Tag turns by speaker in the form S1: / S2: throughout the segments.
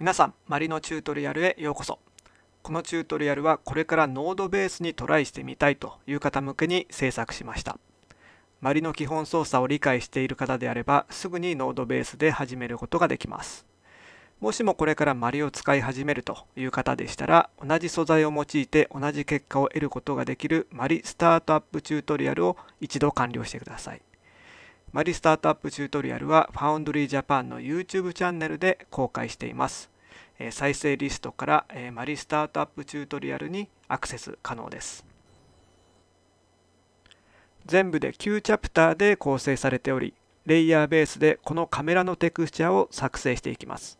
S1: 皆さん、マリのチュートリアルへようこそ。このチュートリアルはこれからノードベースにトライしてみたいという方向けに制作しました。マリの基本操作を理解している方であれば、すぐにノードベースで始めることができます。もしもこれからマリを使い始めるという方でしたら、同じ素材を用いて同じ結果を得ることができるマリスタートアップチュートリアルを一度完了してください。マリスタートアップチュートリアルはファウンドリージャパンの YouTube チャンネルで公開しています。再生リストからマリスタートアップチュートリアルにアクセス可能です。全部で9チャプターで構成されており、レイヤーベースでこのカメラのテクスチャを作成していきます。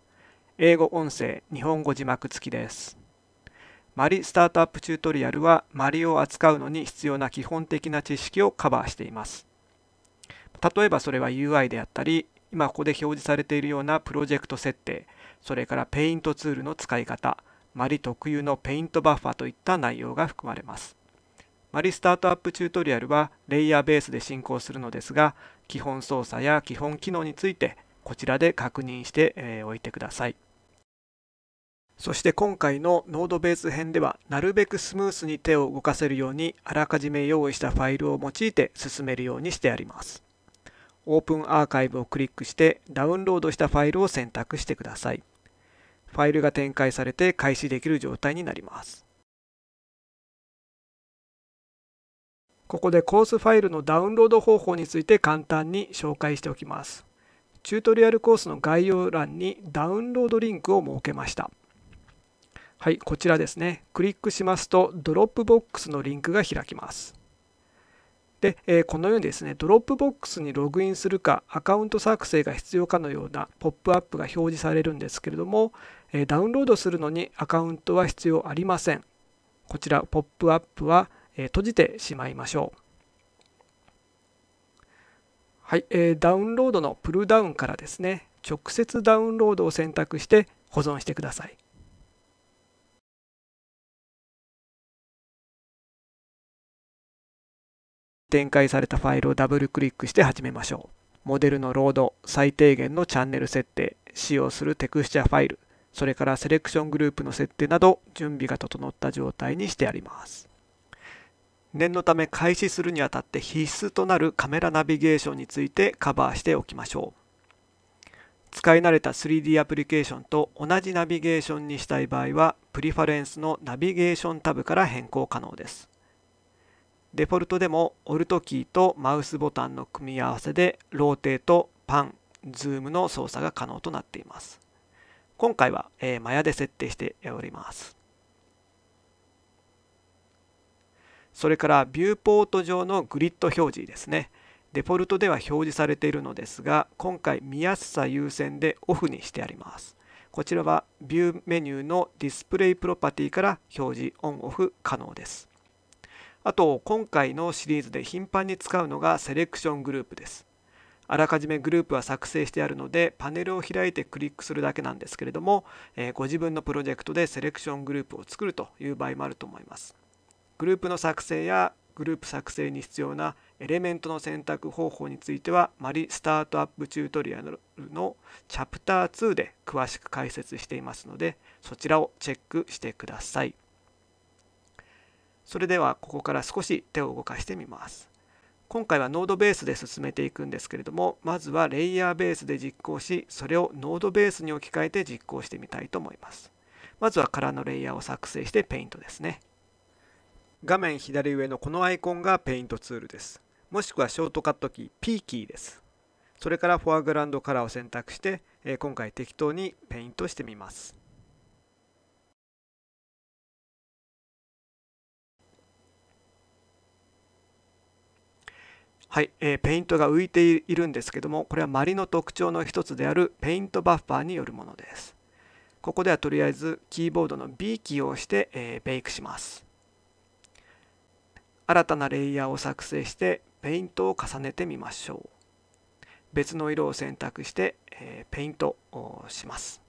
S1: 英語音声、日本語字幕付きです。マリスタートアップチュートリアルはマリを扱うのに必要な基本的な知識をカバーしています。例えばそれは UI であったり、今ここで表示されているようなプロジェクト設定、それからペイントツールの使い方、マリ特有のペイントバッファといった内容が含まれます。マリスタートアップチュートリアルはレイヤーベースで進行するのですが、基本操作や基本機能についてこちらで確認しておいてください。そして今回のノードベース編ではなるべくスムースに手を動かせるようにあらかじめ用意したファイルを用いて進めるようにしてあります。オープンアーカイブをクリックしてダウンロードしたファイルを選択してください。ファイルが展開されて開始できる状態になります。ここでコースファイルのダウンロード方法について簡単に紹介しておきます。チュートリアルコースの概要欄にダウンロードリンクを設けました。はい、こちらですね。クリックしますと、ドロップボックスのリンクが開きます。で、えー、このようにですね、ドロップボックスにログインするか、アカウント作成が必要かのようなポップアップが表示されるんですけれども、えー、ダウンロードするのにアカウントは必要ありません。こちら、ポップアップは、えー、閉じてしまいましょう。はい、えー、ダウンロードのプルダウンからですね、直接ダウンロードを選択して保存してください。展開されたファイルをダブルクリックして始めましょう。モデルのロード、最低限のチャンネル設定、使用するテクスチャファイル、それからセレクショングループの設定など準備が整った状態にしてあります。念のため開始するにあたって必須となるカメラナビゲーションについてカバーしておきましょう。使い慣れた 3D アプリケーションと同じナビゲーションにしたい場合は、プリファレンスのナビゲーションタブから変更可能です。デフォルトでもオルトキーとマウスボタンの組み合わせでローテート、パン、ズームの操作が可能となっています。今回は、えー、マヤで設定しております。それからビューポート上のグリッド表示ですね。デフォルトでは表示されているのですが、今回見やすさ優先でオフにしてあります。こちらはビューメニューのディスプレイプロパティから表示オンオフ可能です。あと今回のシリーズで頻繁に使うのがセレクショングループですあらかじめグループは作成してあるのでパネルを開いてクリックするだけなんですけれども、えご自分のプロジェクトでセレクショングループを作るという場合もあると思いますグループの作成やグループ作成に必要なエレメントの選択方法についてはマリスタートアップチュートリアルのチャプター2で詳しく解説していますのでそちらをチェックしてくださいそれではここから少し手を動かしてみます。今回はノードベースで進めていくんですけれどもまずはレイヤーベースで実行しそれをノードベースに置き換えて実行してみたいと思いますまずは空のレイヤーを作成してペイントですね画面左上のこのアイコンがペイントツールですもしくはショートカットキー P キーですそれからフォアグラウンドカラーを選択して今回適当にペイントしてみますはい、えー、ペイントが浮いているんですけどもこれはマリの特徴の一つであるペイントバッファーによるものですここではとりあえずキーボードの B キーを押して、えー、ベイクします新たなレイヤーを作成してペイントを重ねてみましょう別の色を選択して、えー、ペイントをします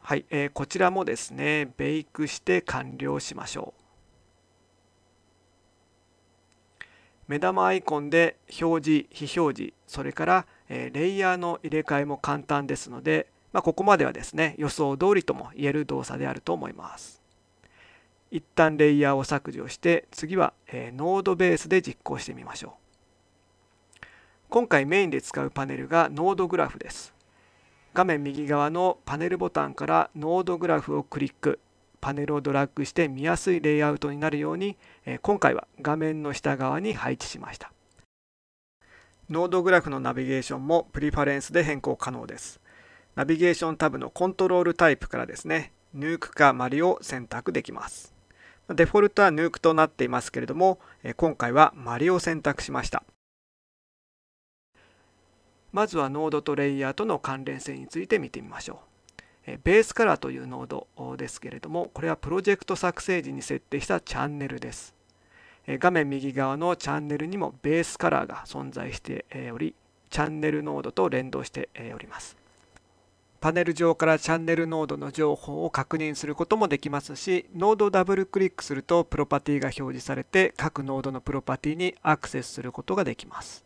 S1: はい、えー、こちらもですねベイクして完了しましょう目玉アイコンで表示非表示それから、えレイヤーの入れ替えも簡単ですので、まあ、ここまではですね予想通りとも言える動作であると思います一旦レイヤーを削除して次は、えノードベースで実行してみましょう今回メインで使うパネルがノードグラフです画面右側のパネルボタンからノードグラフをクリックパネルをドラッグして見やすいレイアウトになるように今回は画面の下側に配置しましたノードグラフのナビゲーションもプリファレンスで変更可能ですナビゲーションタブのコントロールタイプからですねヌークかマリを選択できますデフォルトはヌークとなっていますけれども今回はマリを選択しましたまずはノードとレイヤーとの関連性について見てみましょうベースカラーというノードですけれどもこれはプロジェクト作成時に設定したチャンネルです画面右側のチャンネルにもベースカラーが存在しておりチャンネルノードと連動しておりますパネル上からチャンネルノードの情報を確認することもできますしノードをダブルクリックするとプロパティが表示されて各ノードのプロパティにアクセスすることができます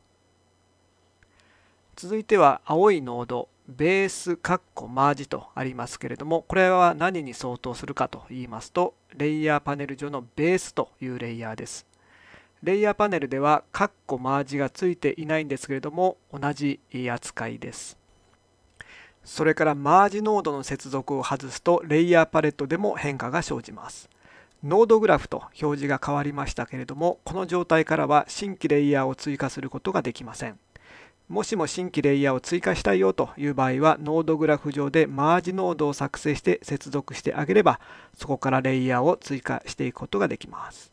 S1: 続いては青いノードベースカッコマージとありますけれどもこれは何に相当するかと言いますとレイヤーパネル上のベースというレイヤーですレイヤーパネルではカッコマージがついていないんですけれども同じ扱いですそれからマージノードの接続を外すとレイヤーパレットでも変化が生じますノードグラフと表示が変わりましたけれどもこの状態からは新規レイヤーを追加することができませんもしも新規レイヤーを追加したいよという場合は、ノードグラフ上でマージノードを作成して接続してあげれば、そこからレイヤーを追加していくことができます。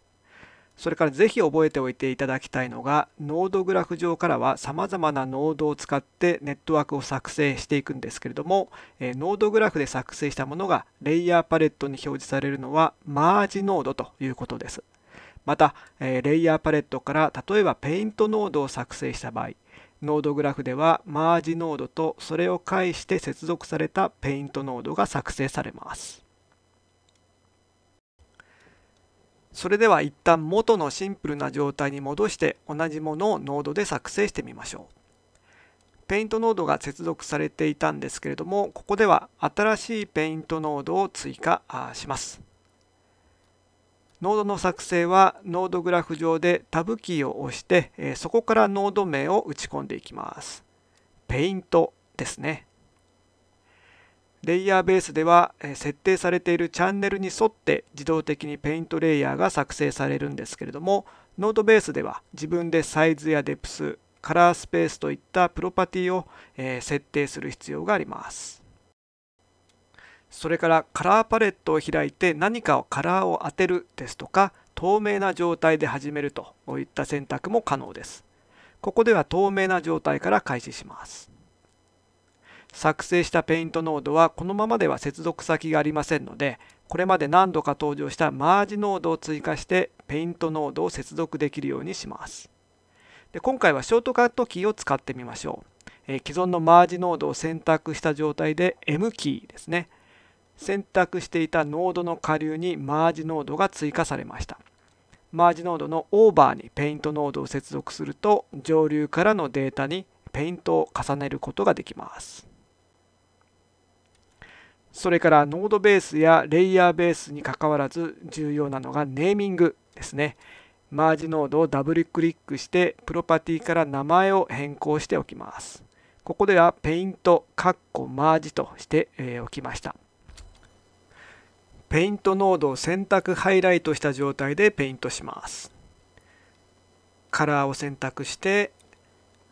S1: それからぜひ覚えておいていただきたいのが、ノードグラフ上からは様々なノードを使ってネットワークを作成していくんですけれども、えノードグラフで作成したものがレイヤーパレットに表示されるのはマージノードということです。また、えレイヤーパレットから例えばペイントノードを作成した場合、ノードグラフではマージノードとそれを介して接続されたペイントノードが作成されます。それでは一旦元のシンプルな状態に戻して同じものをノードで作成してみましょう。ペイントノードが接続されていたんですけれどもここでは新しいペイントノードを追加します。ノードの作成はノードグラフ上でタブキーを押して、えそこからノード名を打ち込んでいきます。ペイントですね。レイヤーベースでは設定されているチャンネルに沿って自動的にペイントレイヤーが作成されるんですけれどもノードベースでは自分でサイズやデプスカラースペースといったプロパティを設定する必要があります。それからカラーパレットを開いて何かをカラーを当てるですとか透明な状態で始めるといった選択も可能です。ここでは透明な状態から開始します。作成したペイントノードはこのままでは接続先がありませんのでこれまで何度か登場したマージノードを追加してペイントノードを接続できるようにしますで今回はショートカットキーを使ってみましょう、えー、既存のマージノードを選択した状態で M キーですね選択していたノードの下流にマージノードが追加されました。マージノードのオーバーにペイントノードを接続すると上流からのデータにペイントを重ねることができます。それからノードベースやレイヤーベースにかかわらず重要なのがネーミングですね。マージノードをダブルクリックしてプロパティから名前を変更しておきます。ここではペイント、カッコマージとしておきました。ペイント濃度を選択ハイライトした状態でペイントしますカラーを選択して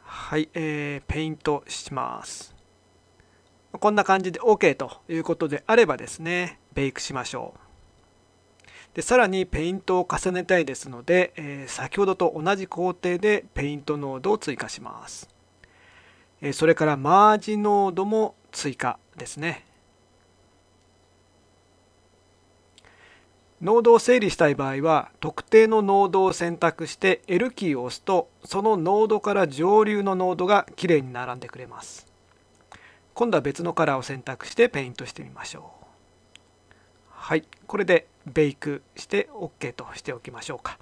S1: はい、えー、ペイントしますこんな感じで OK ということであればですねベイクしましょうでさらにペイントを重ねたいですので、えー、先ほどと同じ工程でペイント濃度を追加します、えー、それからマージ濃度も追加ですねノードを整理したい場合は特定のノードを選択して L キーを押すとそのノードから上流のノードがきれいに並んでくれます。今度は別のカラーを選択してペイントしてみましょう。はい、これでベイクして OK としておきましょうか。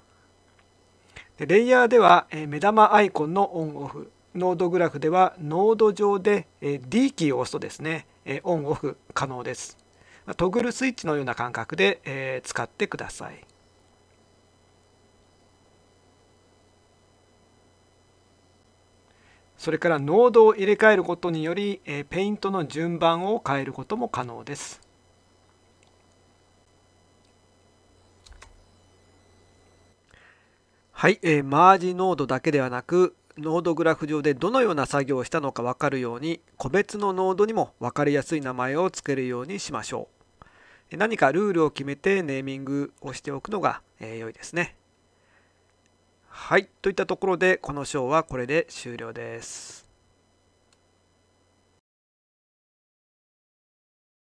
S1: でレイヤーでは目玉アイコンのオンオフ、ノードグラフではノード上で D キーを押すとですね、オンオフ可能です。トグルスイッチのような感覚で、えー、使ってください。それからノードを入れ替えることにより、えー、ペイントの順番を変えることも可能です。はい、えー、マージノードだけではなく、ノードグラフ上でどのような作業をしたのか分かるように個別のノードにも分かりやすい名前を付けるようにしましょう。何かルールを決めてネーミングをしておくのが、え良いですね。はい、といったところでこの章はこれで終了です。